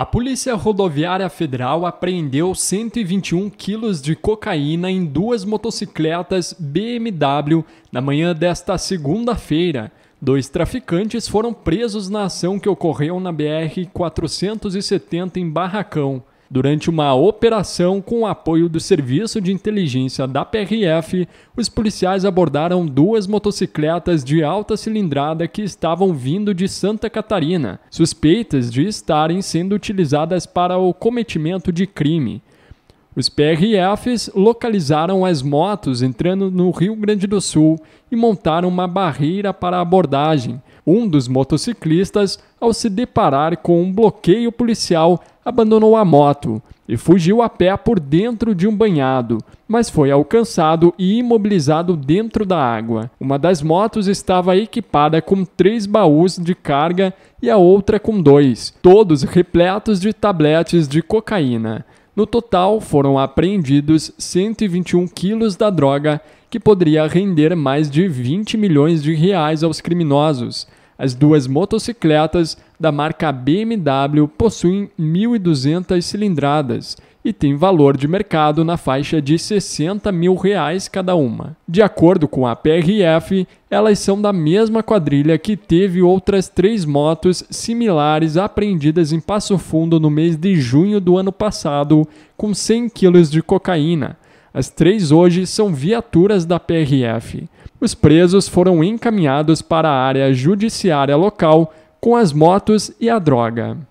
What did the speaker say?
A Polícia Rodoviária Federal apreendeu 121 quilos de cocaína em duas motocicletas BMW na manhã desta segunda-feira. Dois traficantes foram presos na ação que ocorreu na BR-470 em Barracão. Durante uma operação com o apoio do Serviço de Inteligência da PRF, os policiais abordaram duas motocicletas de alta cilindrada que estavam vindo de Santa Catarina, suspeitas de estarem sendo utilizadas para o cometimento de crime. Os PRFs localizaram as motos entrando no Rio Grande do Sul e montaram uma barreira para a abordagem. Um dos motociclistas, ao se deparar com um bloqueio policial, abandonou a moto e fugiu a pé por dentro de um banhado, mas foi alcançado e imobilizado dentro da água. Uma das motos estava equipada com três baús de carga e a outra com dois, todos repletos de tabletes de cocaína. No total, foram apreendidos 121 quilos da droga, que poderia render mais de 20 milhões de reais aos criminosos as duas motocicletas da marca BMW possuem 1.200 cilindradas e têm valor de mercado na faixa de 60 mil reais cada uma. De acordo com a PRF, elas são da mesma quadrilha que teve outras três motos similares apreendidas em Passo Fundo no mês de junho do ano passado, com 100 quilos de cocaína as três hoje são viaturas da PRF. Os presos foram encaminhados para a área judiciária local com as motos e a droga.